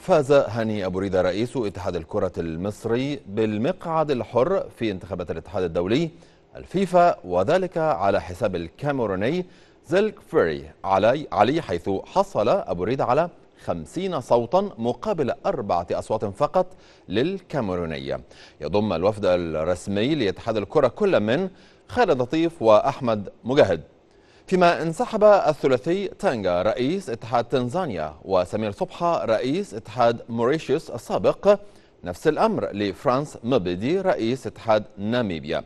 فاز هاني أبو ريدة رئيس اتحاد الكرة المصري بالمقعد الحر في انتخابات الاتحاد الدولي الفيفا وذلك على حساب الكاميروني زلك فيري علي, علي حيث حصل أبو ريدة على 50 صوتا مقابل أربعة أصوات فقط للكاميرونية يضم الوفد الرسمي لاتحاد الكرة كل من خالد لطيف وأحمد مجاهد فيما انسحب الثلاثي تانغا رئيس اتحاد تنزانيا وسمير صبحة رئيس اتحاد موريشيوس السابق نفس الأمر لفرانس مبدي رئيس اتحاد ناميبيا